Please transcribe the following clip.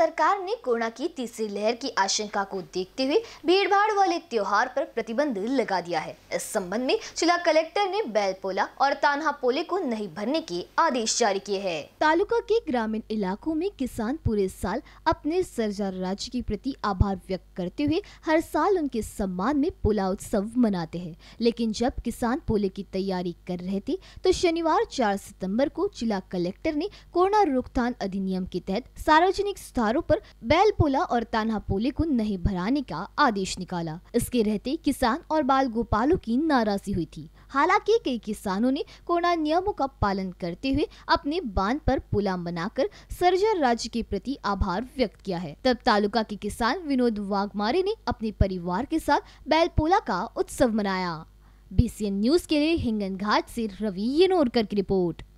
सरकार ने कोरोना की तीसरी लहर की आशंका को देखते हुए भीड़भाड़ वाले त्योहार पर प्रतिबंध लगा दिया है इस संबंध में जिला कलेक्टर ने बैलपोला और तानहा पोले को नहीं भरने के आदेश जारी किए हैं तालुका के ग्रामीण इलाकों में किसान पूरे साल अपने सरजार राज्य के प्रति आभार व्यक्त करते हुए हर साल उनके सम्मान में पोला उत्सव मनाते हैं लेकिन जब किसान पोले की तैयारी कर रहे थे तो शनिवार चार सितम्बर को जिला कलेक्टर ने कोरोना रोकथाम अधिनियम के तहत सार्वजनिक स्थान त्योहारों पर बैलपोला और पोले को नहीं भराने का आदेश निकाला इसके रहते किसान और बाल गोपालों की नाराजी हुई थी हालांकि कई किसानों ने कोरोना नियमों का पालन करते हुए अपने बांध पर पुला बनाकर सरजर राज्य के प्रति आभार व्यक्त किया है तब तालुका के किसान विनोद वाघमारे ने अपने परिवार के साथ बैलपोला का उत्सव मनाया बी न्यूज के लिए हिंगन घाट ऐसी रवि येनोरकर की रिपोर्ट